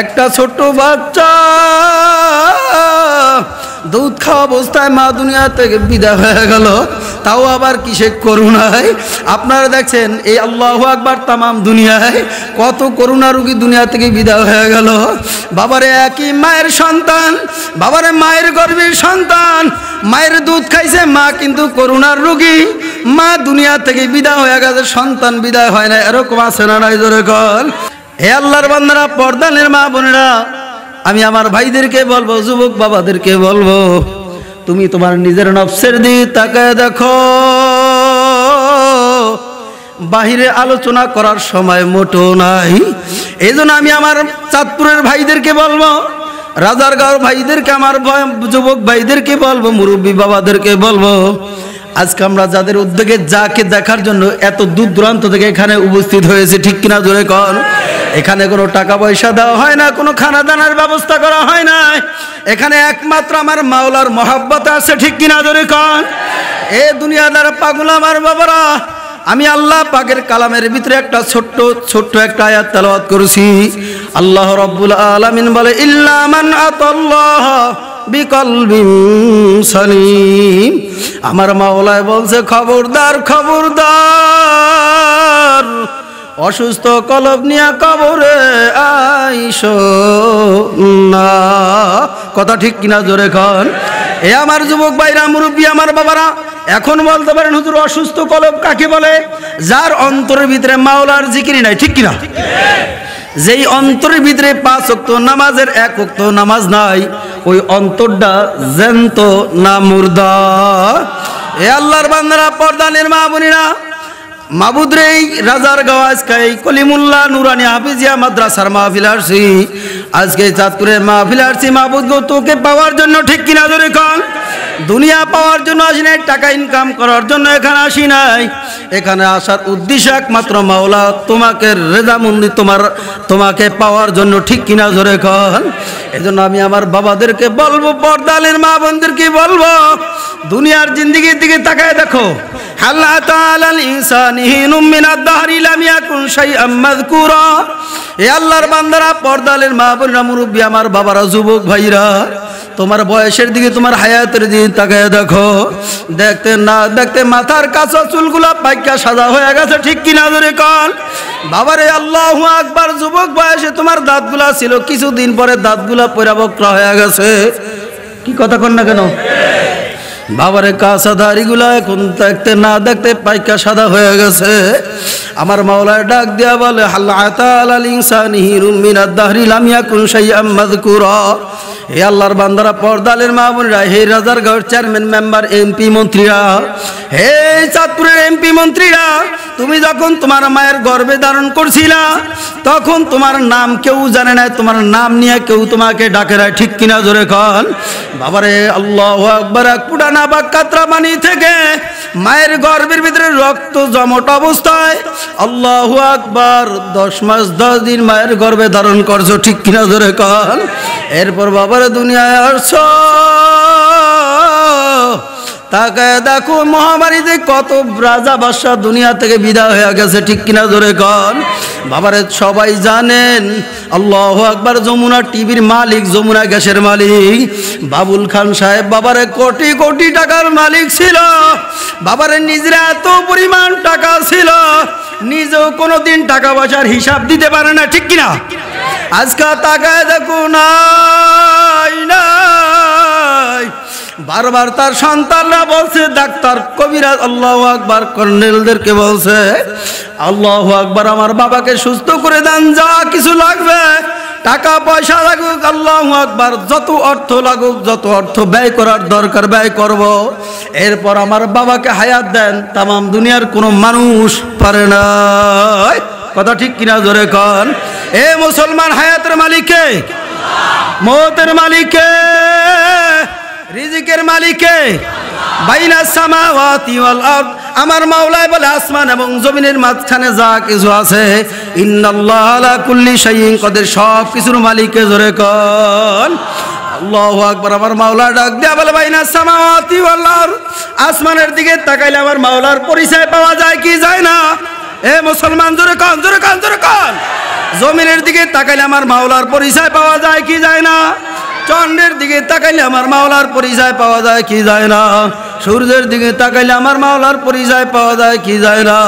একটা ছোট্ট বাচ্চা দুধ খাওয়া অবস্থায় মা দুনিয়া থেকে বিদা হয়ে গেল তাও আবার কিসে করুণায় আপনারা দেখছেন এই আল্লাহ আকবার তামাম দুনিয়ায় কত করুণা রুগী দুনিয়া থেকে বিদায় হয়ে গেল বাবারে একই মায়ের সন্তান বাবারে মায়ের গর্বের সন্তান মায়ের দুধ খাইছে মা কিন্তু করুণার রুগী মা দুনিয়া থেকে বিদায় হয়ে গেছে সন্তান বিদায় হয় না এরকম আছে না জোরে কল হে আল্লাহর বান্দারা পর্দানের মা বোনেরা আমি আমার ভাইদেরকে বলবো যুবক বাবাদেরকে বলবো তুমি তোমার নিজের নফসের দিকে তাকায় দেখো বাহিরে আলোচনা করার সময় মোটো নাই এই আমি আমার চাঁদপুরের ভাইদেরকে বলবো রাজারগাঁও ভাইদেরকে আমার যুবক ভাইদেরকে বলবো মুরব্বী বাবাদেরকে বলবো আজকে আমরা যাদের উদ্যোগে যাকে দেখার জন্য এত দূর দূরান্ত থেকে এখানে উপস্থিত হয়েছে ঠিক কিনা জোরে কন এখানে কোনো টাকা পয়সা দেওয়া হয় না কোনো খানা দানার ব্যবস্থা করা হয় না এখানে একমাত্র আমার মাওলার মহাব্বত আছে ঠিক কিনা জোরে কন এ দুনিয়াদার পাগল আমার বাবারা আমি আল্লাহ পাকের কালামের ভিতরে একটা ছোট্ট ছোট্ট একটা আয়াত তেলাওয়াত করেছি আল্লাহ রব্বুল আলামিন বলে ইল্লামান আতাল্লাহ বিকলবিম আমার মাওলায় বলছে খবরদার খবরদার অসুস্থ কলব নিয়া কবরে আইসো না কথা ঠিক কিনা জোরে খন এ আমার যুবক ভাইরা মুরব্বী আমার বাবারা এখন বলতে পারেন হুজুর অসুস্থ কলব কাকে বলে যার অন্তরের ভিতরে মাওলার জিকিরি নাই ঠিক কিনা যেই অন্তরের ভিতরে পাঁচ অক্ত নামাজের এক অক্ত নামাজ নাই ওই অন্তরটা জেন্ত না মুর্দা এ আল্লাহর বান্দারা পর্দা নির্মা বোনেরা কলিমুল্লা নুরানি হাফিজিয়া আজকে চাঁদপুরের তোকে পাওয়ার জন্য ঠিক কিনা ধরে কন দুনিয়া পাওয়ার জন্য নাই টাকা ইনকাম করার জন্য এখানে নাই এখানে আসার একমাত্র মাওলা তোমাকে রেজামন্দি তোমার তোমাকে পাওয়ার জন্য ঠিক কিনা ধরে কন এজন্য আমি আমার বাবাদেরকে বলবো পর্দালের মা বোনদেরকে বলবো দুনিয়ার জিন্দিগির দিকে তাকায় দেখো هل أتى على الإنسان حين من الدهر لم يكن شيئا এ আল্লাহর বান্দারা পর্দালের মা বোনরা মুরব্বী আমার বাবারা যুবক ভাইরা তোমার বয়সের দিকে তোমার হায়াতের দিকে তাকায় দেখো দেখতে না দেখতে মাথার কাঁচা চুলগুলা পাইকা সাদা হয়ে গেছে ঠিক কিনা ধরে কল বাবারে আল্লাহ একবার যুবক বয়সে তোমার দাঁতগুলা ছিল কিছুদিন পরে দাঁতগুলা পরাবক্রা হয়ে গেছে কি কথা কন না কেন বাবার কাঁচা গুলা এখন দেখতে না দেখতে পাইকা সাদা হয়ে গেছে আমার মাওলায় ডাক দিয়া বলে এ আল্লাহর বান্দারা পর্দালের মা হে রাজার গাঁর চেয়ারম্যান মেম্বার এমপি মন্ত্রীরা হে চাঁদপুরের এমপি মন্ত্রীরা তুমি যখন তোমার মায়ের গর্বে ধারণ করছিলা তখন তোমার নাম কেউ জানে না তোমার নাম নিয়ে কেউ তোমাকে ডাকে না ঠিক কিনা জোরে কন বাবারে আল্লাহ আকবর এক থেকে মায়ের গর্ভের ভিতরে রক্ত জমট অবস্থায় আল্লাহ আকবার দশ মাস দশ দিন মায়ের গর্ভে ধারণ করছো ঠিক কিনা ধরে কন এরপর বাবার দুনিয়ায় আসছ তাকে দেখো মহামারীতে কত রাজা বাদশাহ দুনিয়া থেকে বিদায় হয়ে গেছে ঠিক কিনা ধরে কন বাবারে সবাই জানেন আল্লাহ আকবার যমুনা টিভির মালিক যমুনা গ্যাসের মালিক বাবুল খান সাহেব বাবারে কোটি কোটি টাকার মালিক ছিল বাবারে নিজের এত পরিমাণ টাকা ছিল নিজেও কোনো দিন টাকা পয়সার হিসাব দিতে পারে না ঠিক কিনা আজকাল তাকায় দেখো না বারবার তার সন্তানরা বলছে ডাক্তার কবিরাজ আল্লাহ আকবর কর্নেলদেরকে বলছে আল্লাহ আকবর আমার বাবাকে সুস্থ করে দেন যা কিছু লাগবে টাকা পয়সা লাগুক আল্লাহ আকবর যত অর্থ লাগুক যত অর্থ ব্যয় করার দরকার ব্যয় করব। এরপর আমার বাবাকে হায়াত দেন তাম দুনিয়ার কোনো মানুষ পারে না কথা ঠিক কিনা ধরে কন এ মুসলমান হায়াতের মালিকে মতের মালিকে রিজিকের মালিকে বাইনা সামাওয়াতি ওয়াল আরদ আমার মাওলায় বলে আসমান এবং জমিনের মাঝখানে যা কিছু আছে ইন্নাল্লাহ আলা কুল্লি শাইইন কদের সব কিছুর মালিকে জোরে কন আল্লাহু আকবার আমার মাওলা ডাক দেয়া বলে বাইনা সামাওয়াতি ওয়াল আরদ আসমানের দিকে তাকাইলে আমার মাওলার পরিচয় পাওয়া যায় কি যায় না এ মুসলমান জোরে কন জোরে কন জোরে কন জমিনের দিকে তাকাইলে আমার মাওলার পরিচয় পাওয়া যায় কি যায় না চন্দ্রের দিকে তাকাইলে আমার মাওলার পরিচয় পাওয়া যায় কি যায় না সূর্যের দিকে তাকাইলে আমার মাওলার পরিচয় পাওয়া যায় কি যায় না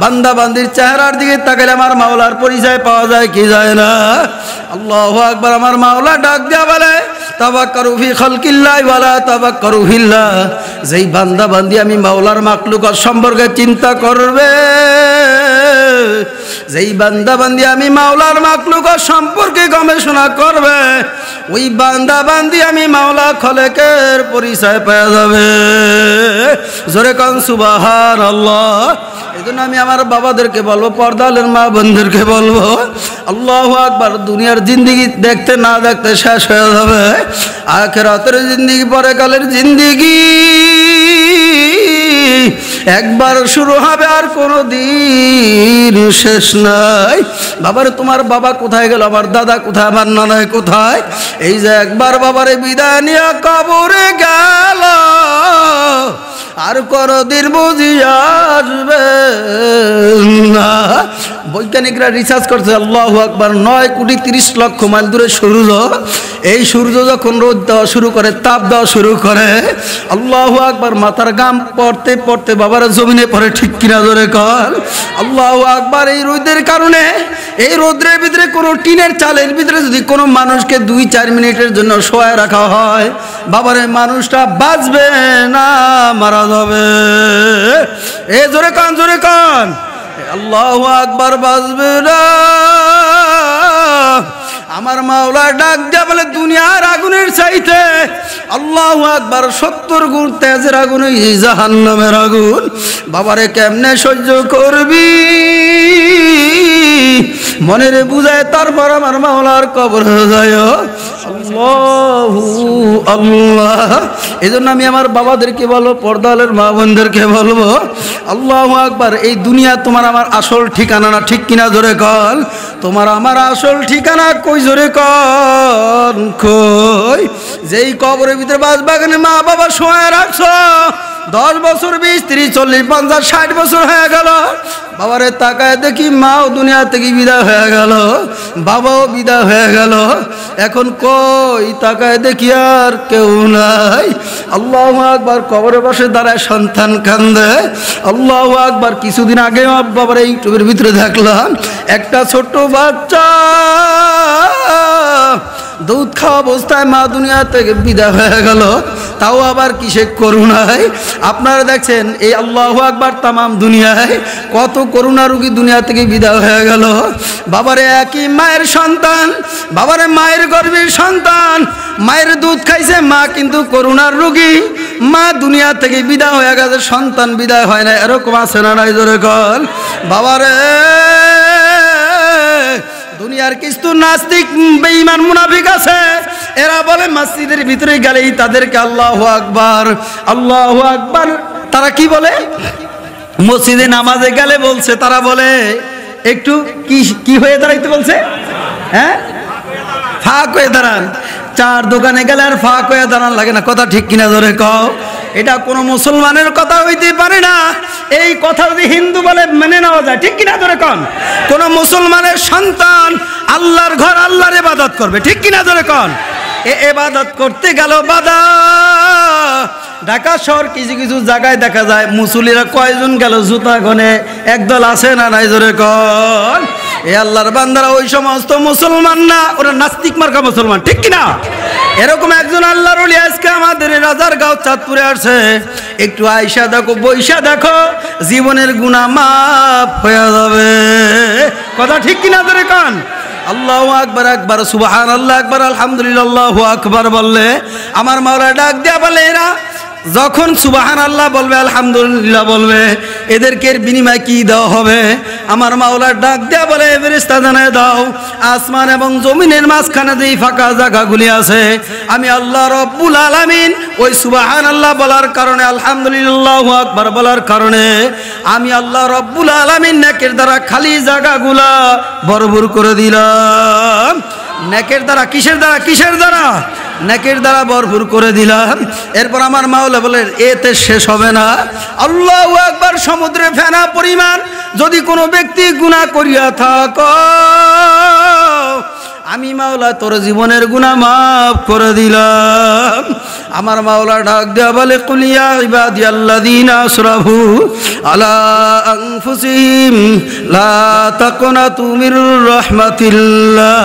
বান্দা বান্দির চেহারার দিকে তাকাইলে আমার মাওলার পরিচয় পাওয়া যায় কি যায় না আল্লাহ আকবার আমার মাওলা ডাক দেওয়া বলে যেই বান্দা বান্দি আমি মাওলার মাকলুক সম্পর্কে চিন্তা করবে যেই বান্দা বান্দি আমি মাওলার মাকলুক সম্পর্কে গবেষণা করবে ওই বান্দা বান্দি আমি মাওলা খলেকের পরিচয় পাওয়া যাবে জোরে কান সুবাহার আল্লাহ এই জন্য আমি আমার বাবাদেরকে বলবো পর্দালের মা বোনদেরকে বলবো আল্লাহ আকবার দুনিয়ার জিন্দিগি দেখতে না দেখতে শেষ হয়ে যাবে আখের হাতের জিন্দিগি পরে কালের জিন্দিগি একবার শুরু হবে আর কোনো দিন শেষ নাই বাবারে তোমার বাবা কোথায় গেল আমার দাদা কোথায় আমার নানায় কোথায় এই যে একবার বাবারে বিদায় নিয়ে কবরে গেল আর দিন বুঝি আসবে না বৈজ্ঞানিকরা রিসার্চ করছে আল্লাহ আকবার নয় কোটি তিরিশ লক্ষ মাইল দূরে সূর্য এই সূর্য যখন রোদ দেওয়া শুরু করে তাপ দেওয়া শুরু করে আল্লাহ আকবার মাথার গাম পড়তে পড়তে বাবার জমিনে পড়ে ঠিক কিনা ধরে কর আল্লাহ আকবার এই রোদের কারণে এই রোদ্রের ভিতরে কোনো টিনের চালের ভিতরে যদি কোনো মানুষকে দুই চার মিনিটের জন্য শোয়া রাখা হয় বাবার মানুষটা বাঁচবে না মারা যাবে এ জোরে কান জোরে কান আল্লাহ আকবর বাজবে না আমার মাওলা ডাক দিয়া বলে দুনিয়ার আগুনের চাইতে আল্লাহ একবার সত্তর গুণ তেজের আগুন জাহান নামের আগুন বাবারে কেমনে সহ্য করবি মনের বুঝায় তারপর আমার মাওলার কবর হয়ে যায় আল্লাহ এই জন্য আমি আমার বাবাদেরকে বলবো পর্দালের মা বোনদেরকে বলবো আল্লাহ আকবার এই দুনিয়া তোমার আমার আসল ঠিকানা না ঠিক কিনা ধরে কল তোমার আমার আসল ঠিকানা কই ধরে কই যেই কবরের ভিতরে বাস বাগানে মা বাবা শোয়া রাখছো দশ বছর বিশ ত্রিশ চল্লিশ পঞ্চাশ ষাট বছর হয়ে গেল বাবারে তাকায় দেখি মাও দুনিয়া থেকে বিদায় হয়ে গেল বাবাও বিদায় হয়ে গেল এখন কই তাকায় দেখি আর কেউ নাই আল্লাহ আকবর কবরে বসে দাঁড়ায় সন্তান কান্দে আল্লাহ আকবার কিছুদিন আগে এই ইউটিউবের ভিতরে দেখলাম একটা ছোট্ট বাচ্চা দুধ খাওয়া অবস্থায় মা দুনিয়া থেকে বিদায় হয়ে গেল তাও আবার কিসে করুণায় আপনারা দেখছেন এই আল্লাহ আকবার তামাম দুনিয়ায় কত করুণা রুগী দুনিয়া থেকে বিদায় হয়ে গেল বাবারে একই মায়ের সন্তান বাবারে মায়ের গর্বের সন্তান মায়ের দুধ খাইছে মা কিন্তু করুণার রুগী মা দুনিয়া থেকে বিদায় হয়ে গেছে সন্তান বিদায় হয় না এরকম আছে না নাই জোরে কর বাবারে আর কিছু নাস্তিক বেঈমান মুনাফিক আছে এরা বলে মসজিদের ভিতরে গেলেই তাদেরকে আল্লাহ আকবার আল্লাহ আকবার তারা কি বলে মসজিদে নামাজে গেলে বলছে তারা বলে একটু কি কি হয়ে দাঁড়াইতে বলছে হ্যাঁ ফাঁক হয়ে দাঁড়ান চার দোকানে গেলে আর ফাঁক হয়ে দাঁড়ান লাগে না কথা ঠিক কিনা ধরে কও এটা কোনো মুসলমানের কথা হইতে পারে না এই কথা যদি হিন্দু বলে মেনে নেওয়া যায় ঠিক কিনা ধরে কন কোনো মুসলমানের সন্তান আল্লাহর ঘর আল্লাহর এবাদত করবে ঠিক কিনা ধরে কন এ এবাদত করতে গেল বাদা ঢাকা শহর কিছু কিছু জায়গায় দেখা যায় মুসলিরা কয়জন গেল জুতা গনে একদল আছে না নাই জোরে কন এ আল্লাহর বান্দারা ওই সমস্ত মুসলমান না ওরা নাস্তিক মার্কা মুসলমান ঠিক কিনা এরকম একজন আল্লাহর ওলি আজকে আমাদের রাজার গাঁও চাঁদপুরে আসে একটু আয়সা দেখো বৈশা দেখো জীবনের গুণা মাফ হয়ে যাবে কথা ঠিক কিনা ধরে কান আল্লাহ আকবার আকবর সুবাহান আল্লাহ আকবর আলহামদুলিল্লাহ আকবর বললে আমার মারা ডাক দেয়া বলে এরা যখন সুবাহান আল্লাহ বলবে আলহামদুলিল্লাহ বলবে এদেরকে বিনিময় কি দেওয়া হবে আমার মাওলার ডাক দেয়া বলে ফেরিস্তা জানায় দাও আসমান এবং জমিনের মাঝখানে যেই ফাঁকা জায়গাগুলি আছে আমি আল্লাহ রব্বুল আলমিন ওই সুবাহান আল্লাহ বলার কারণে আলহামদুলিল্লাহ আকবর বলার কারণে আমি আল্লাহ রব্বুল আলামিন নাকের দ্বারা খালি জায়গাগুলা বরবর করে দিলাম নাকের দ্বারা কিসের দ্বারা কিসের দ্বারা নেকের দ্বারা ভরপুর করে দিলাম এরপর আমার মাওলা বলে এতে শেষ হবে না আল্লাহ একবার সমুদ্রে ফেনা পরিমাণ যদি কোনো ব্যক্তি গুণা করিয়া থাক আমি মাওলা তোর জীবনের গুণা মাফ করে দিলাম আমার মাওলা ডাক দেওয়া বলে কুলিয়া ইবাদি আল্লাহ দিন আসরাহু আলা লা তাকনা তুমির রহমাতিল্লাহ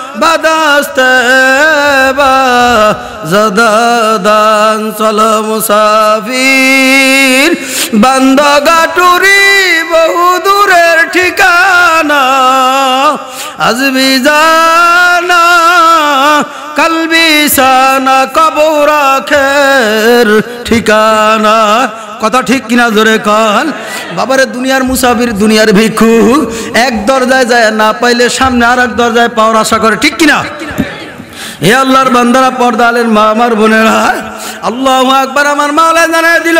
বাদাস্তেবা জদাদান চল মুসাফির বান্দগাটুরি বহু দূরের ঠিকানা আজবি জানা কালবি সানা কবরা খের ঠিকানা কথা ঠিক কিনা ধরে কল বাবারে দুনিয়ার মুসাফির দুনিয়ার ভিক্ষু এক দরজায় যায় না পাইলে সামনে আর এক দরজায় পাওয়ার আশা করে ঠিক কিনা হে আল্লাহর বান্দারা পর্দা আলের মা আমার বোনেরা আল্লাহ আকবার আমার মালা জানাই দিল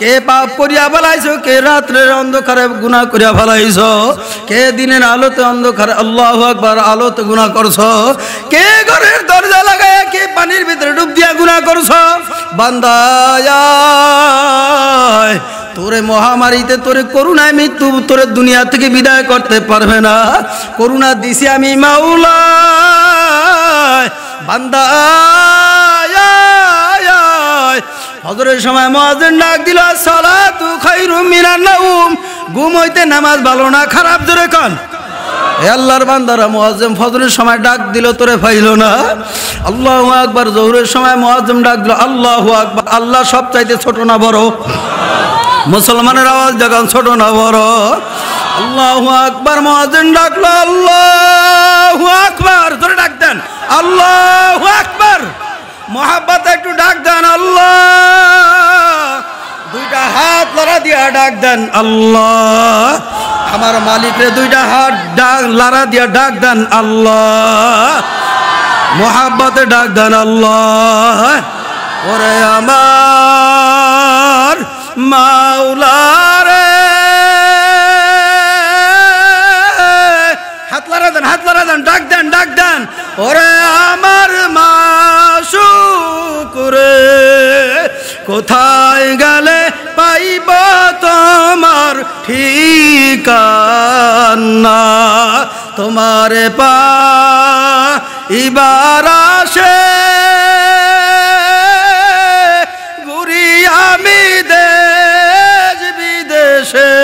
কে পাপ করিয়া ফেলাইছো কে রাত্রের অন্ধকারে গুণা করিয়া ফেলাইছো কে দিনের আলোতে অন্ধকারে আল্লাহ একবার আলোতে গুণা করছ কে ঘরের দরজা লাগায় কে পানির ভিতরে ডুব দিয়া গুণা করছ বান্দায় তোরে মহামারীতে তোরে করুণায় মৃত্যু তোরে দুনিয়া থেকে বিদায় করতে পারবে না করুণা দিছি আমি মাউলা বান্দা হয় হজরের সময় মহাজের ডাক দিল সলা তু খৈরু মিনার নাউম ঘুম হইতে নামাজ ভালো না খারাপ জোরে কন আল্লাহর বান্দারা মোয়াজ্জেম ফজরের সময় ডাক দিল তোরে পাইল না আল্লাহ আকবার জহুরের সময় মোয়াজ্জেম ডাক দিল আল্লাহ আকবার আল্লাহ সব চাইতে ছোট না বড় মুসলমানের আওয়াজ যখন ছোট না বড় আল্লাহ আকবার মোয়াজ্জেম ডাকলো আল্লাহ আকবার ধরে ডাক দেন আল্লাহ আকবার মহাব্বত একটু ডাক দেন আল্লাহ দুইটা হাত লড়া দিয়া ডাক দেন আল্লাহ আমার মালিকরে দুইটা হাত ডাক লড়া দিয়া ডাক দেন আল্লাহ মহাব্বতে ডাক দেন আল্লাহ ওরে আমার মাওলারে হাত লড়া দেন হাত লড়া দেন ডাক দেন ডাক দেন ওরে আমার মা কোথায় গেলে পাইব তোমার ঠিকানা তোমার পা ইবার আসে গুরি আমি দেশ বিদেশে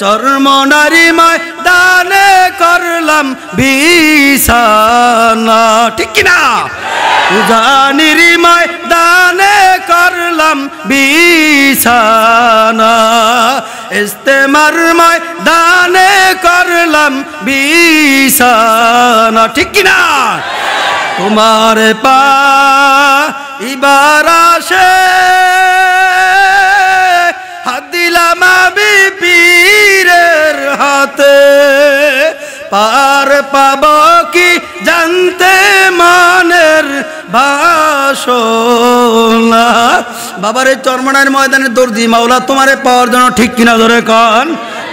চর্ম নারী মায় দানে কর নাম বিষানা ঠিক কিনা জানির ময়দানে করলাম বিছানা ইস্তেমার ময়দানে করলাম বিষানা ঠিক কিনা তোমার পা ইবার আসে পার পাব কি জানতে মানের ভাষণা বাবার এই চর্মনার ময়দানে দর্জি মাওলা তোমারে পাওয়ার জন্য ঠিক কিনা ধরে কন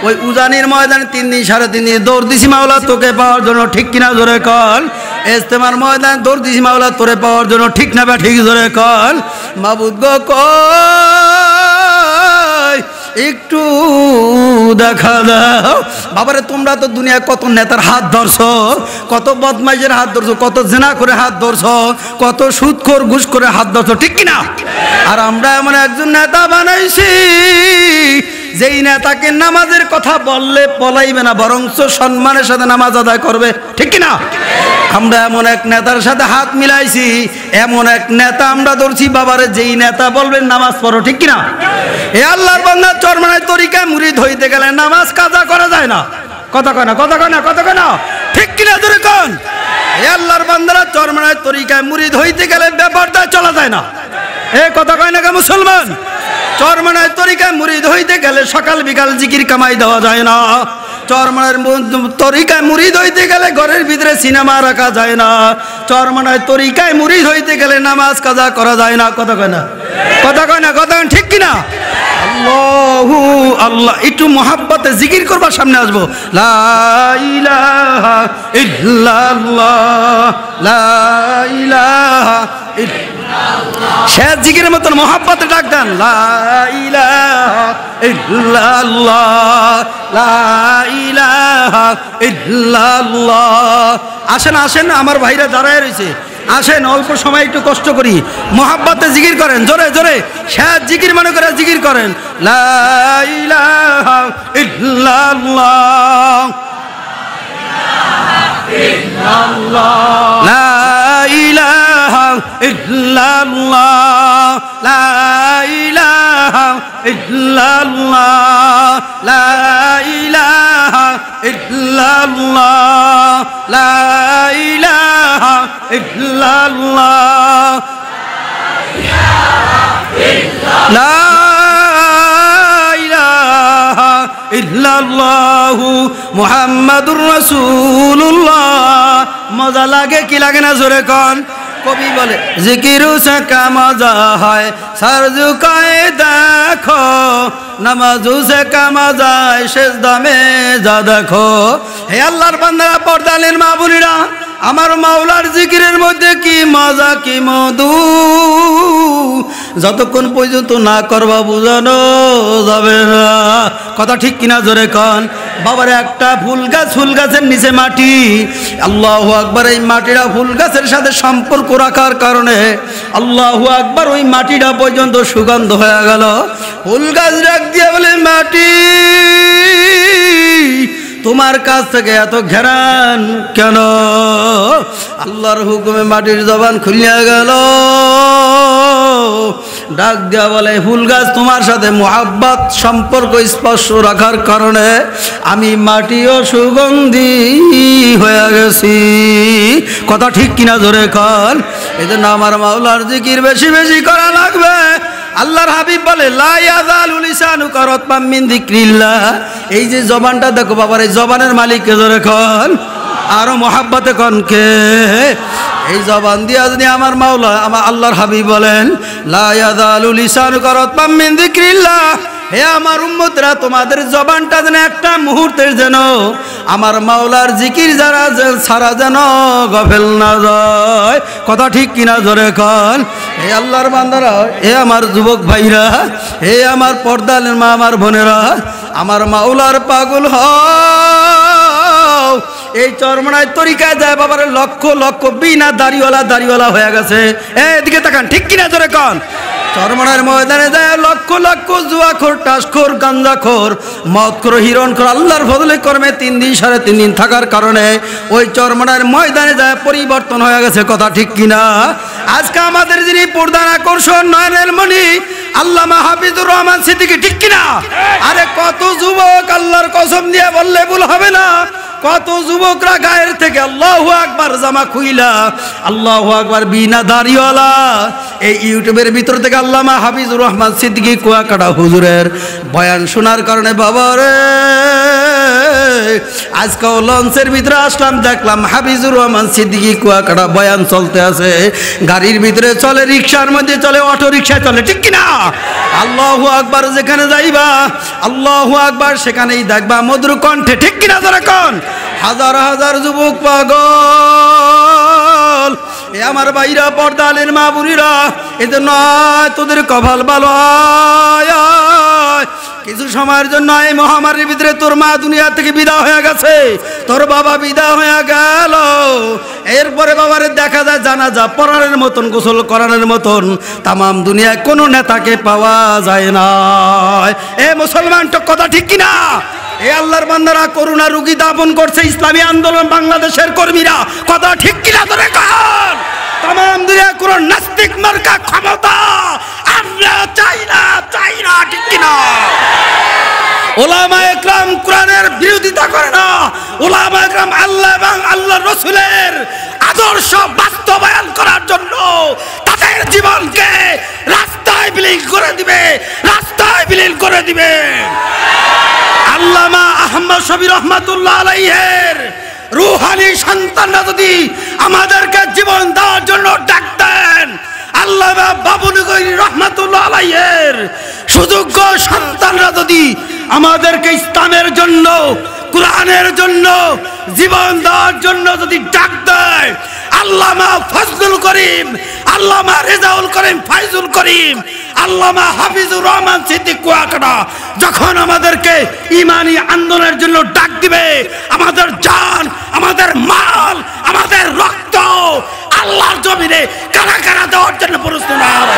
ওই উজানির ময়দানে তিন দিন সাড়ে তিন দিন দৌড় দিছি মাওলা তোকে পাওয়ার জন্য ঠিক কিনা ধরে কল ইস্তেমার ময়দানে দৌড় দিছি মাওলা তোরে পাওয়ার জন্য ঠিক না বা ঠিক ধরে কল মাবুদ গো কল একটু দেখা দাও বাবারে তোমরা তো দুনিয়া কত নেতার হাত ধরছ কত বদমাইজের হাত ধরছ কত জেনা করে হাত ধরছ কত সুদখোর ঘুষ করে হাত ধরছ ঠিক কিনা আর আমরা এমন একজন নেতা বানাইছি যেই নেতাকে নামাজের কথা বললে পলাইবে না বরঞ্চ সম্মানের সাথে নামাজ আদায় করবে ঠিক না আমরা এমন এক নেতার সাথে হাত মিলাইছি এমন এক নেতা আমরা ধরছি বাবারে যেই নেতা বলবেন নামাজ পড়ো ঠিক না এ আল্লাহর বান্দা চরমানের তরিকায় মুড়ি হইতে গেলে নামাজ কাজা করা যায় না কথা কয় না কথা কয় না কথা কয় না ঠিক কিনা ধরে কোন এ আল্লাহর বান্দারা চরমানের তরিকায় মুড়ি হইতে গেলে ব্যাপারটা চলা যায় না এ কথা কয় না কে মুসলমান চরমনায় তরিকায় মুড়িদ হইতে গেলে সকাল বিকাল জিকির কামাই দেওয়া যায় না চরমনার তরিকায় মুড়িদ হইতে গেলে ঘরের ভিতরে সিনেমা রাখা যায় না চরমনায় তরিকায় মুড়িদ হইতে গেলে নামাজ কাজা করা যায় না কথা কয় না কথা কয় না কথা ঠিক কিনা আল্লাহু আল্লাহ একটু মহাব্বতে জিকির করবার সামনে আসবো লাইলা ইল্লাল্লাহ লাইলা শেষ জিগিরের মতন মহাপাত ডাক দেন আসেন আসেন আমার ভাইরা দাঁড়ায় রয়েছে আসেন অল্প সময় একটু কষ্ট করি মহাব্বাতে জিকির করেন জোরে জোরে শেষ জিকির মনে করে জিকির করেন লা ইল্লাল্লাহ লা মজা লাগে কি লাগে না জোরে কন কবি বলে জিকিরু সাকা মজা হয় সারজু কয়ে দেখো নামাজু সাকা মজায় শেষ দামে যা দেখো হে আল্লাহর বান্দারা পর্দালের মা বুনিরা আমার মাওলার জিকিরের মধ্যে কি মজা কি মধু যতক্ষণ পর্যন্ত না করবা বোঝানো যাবে না কথা ঠিক কিনা জোরে কন বাবার একটা ফুল গাছ ফুল গাছের নিচে মাটি আল্লাহ আকবর এই মাটিটা ফুল গাছের সাথে সম্পর্ক রাখার কারণে আল্লাহ আকবর ওই মাটিটা পর্যন্ত সুগন্ধ হয়ে গেল ফুল গাছ রাখ দিয়ে বলে মাটি তোমার কাছ থেকে এত ঘেরান কেন আল্লাহর হুকুমে মাটির জবান খুলিয়া গেল ডাক দেওয়া বলে ফুল গাছ তোমার সাথে মোহাব্বত সম্পর্ক স্পর্শ রাখার কারণে আমি মাটিও সুগন্ধি হয়ে গেছি কথা ঠিক কিনা ধরে কর জন্য আমার মাওলার জিকির বেশি বেশি করা লাগবে আল্লাহর হাবিব বলে এই যে জবানটা দেখো বাবার এই জবানের মালিক কে ধরে খন আরো মহাব্বতে কনকে এই জবান দিয়া যদি আমার মাওলা আমার আল্লাহর হাবিব বলেন লাইয়াদ আলুল ইসানু করত পাম্মিন্দিক্রিল্লা হে আমার উম্মতরা তোমাদের জবানটা যেন একটা মুহূর্তের যেন আমার মাওলার জিকির যারা সারা যেন গফেল না যায় কথা ঠিক কিনা ধরে কন হে আল্লাহর বান্দারা হে আমার যুবক ভাইরা হে আমার পর্দাল মা আমার বোনেরা আমার মাওলার পাগল হ এই চরমনায় তরিকায় যায় বাবার লক্ষ লক্ষ বিনা দাড়িওয়ালা দাড়িওয়ালা হয়ে গেছে এদিকে তাকান ঠিক কিনা ধরে কন চরমনার ময়দানে যায় লক্ষ লক্ষ জুয়াখোর টাসখোর গাঞ্জাখোর মত করো হিরণ খোর আল্লাহর বদলে কর্মে তিন দিন সাড়ে তিন দিন থাকার কারণে ওই চরমনার ময়দানে যায় পরিবর্তন হয়ে গেছে কথা ঠিক কিনা আজকে আমাদের যিনি প্রধান আকর্ষণ নয়নের মণি আল্লামা হাফিজুর রহমান সিদ্দিকি ঠিক কিনা আরে কত যুবক আল্লাহর কসম দিয়ে বললে ভুল হবে না কত যুবকরা গায়ের থেকে আল্লাহ আকবার জামা খুইলা আল্লাহ আকবার বিনা দাড়িওয়ালা এই ইউটিউবের ভিতর থেকে আল্লামা হাফিজুর রহমান সিদ্দিকি কুয়াকাটা হুজুরের বয়ান শোনার কারণে বাবা রে আজকেও লঞ্চের ভিতরে আসলাম দেখলাম হাফিজুর রহমান সিদ্দিকি কুয়াকাটা বয়ান চলতে আছে গাড়ির ভিতরে চলে রিক্সার মধ্যে চলে অটো রিক্সায় চলে ঠিক কিনা আল্লাহ আকবার যেখানে যাইবা আল্লাহ আকবার সেখানেই দেখবা মধুর কণ্ঠে ঠিক কিনা যারা কন হাজার হাজার যুবক পাগল এ আমার বাইরা পর্দালের মা বুড়িরা এদের নয় তোদের কভাল ভালো কিছু সময়ের জন্য এই মহামারীর ভিতরে তোর মা দুনিয়া থেকে বিদা হয়ে গেছে তোর বাবা বিদা হয়ে গেল এরপরে বাবার দেখা যায় জানা যা পড়ানোর মতন গোসল করানোর মতন তামাম দুনিয়ায় কোনো নেতাকে পাওয়া যায় না এ মুসলমান তো কথা ঠিক কিনা এ আল্লাহর বান্দারা করোনা রুগী দাপন করছে ইসলামী আন্দোলন বাংলাদেশের কর্মীরা কথা ঠিক কিনা ধরে কান তাম দুনিয়া কোন নাস্তিক মার্কা ক্ষমতা আমরা চাই না চাই না ঠিক কিনা ওলামা একরাম কোরআনের বিরোধিতা করে না ওলামা একরাম আল্লাহ এবং আল্লাহ রসুলের আদর্শ বাস্তবায়ন করার জন্য তাদের জীবনকে রাস্তায় বিলীন করে দিবে রাস্তায় বিলীন করে দিবে আল্লামা আহমদ শবির রহমাতুল্লাহ আলাইহের রুহানি সন্তানরা যদি আমাদেরকে জীবন দেওয়ার জন্য ডাক দেন আল্লামা বাবুল রহমাতুল্লাহ আলাইহের সুযোগ্য সন্তানরা যদি আমাদেরকে ইসলামের জন্য কোরআনের জন্য জীবন দেওয়ার জন্য যদি ডাক দেয় আল্লামা ফজলুল করিম আল্লামা রেজাউল করিম ফাইজুল করিম আল্লামা হাফিজুর রহমান সিদ্দিক কুয়াকাটা যখন আমাদেরকে ইমানি আন্দোলনের জন্য ডাক দিবে আমাদের জান আমাদের মাল আমাদের রক্ত আল্লাহর জমিনে কারা কারা দেওয়ার জন্য প্রস্তুত হবে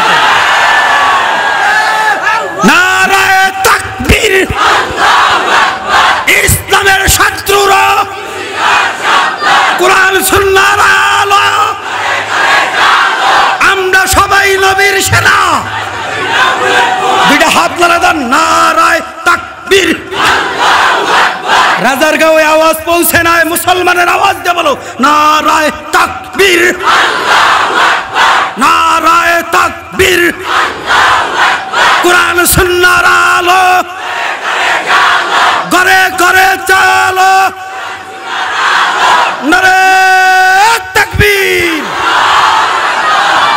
বলছে না মুসলমানের আওয়াজ দিয়ে বলো না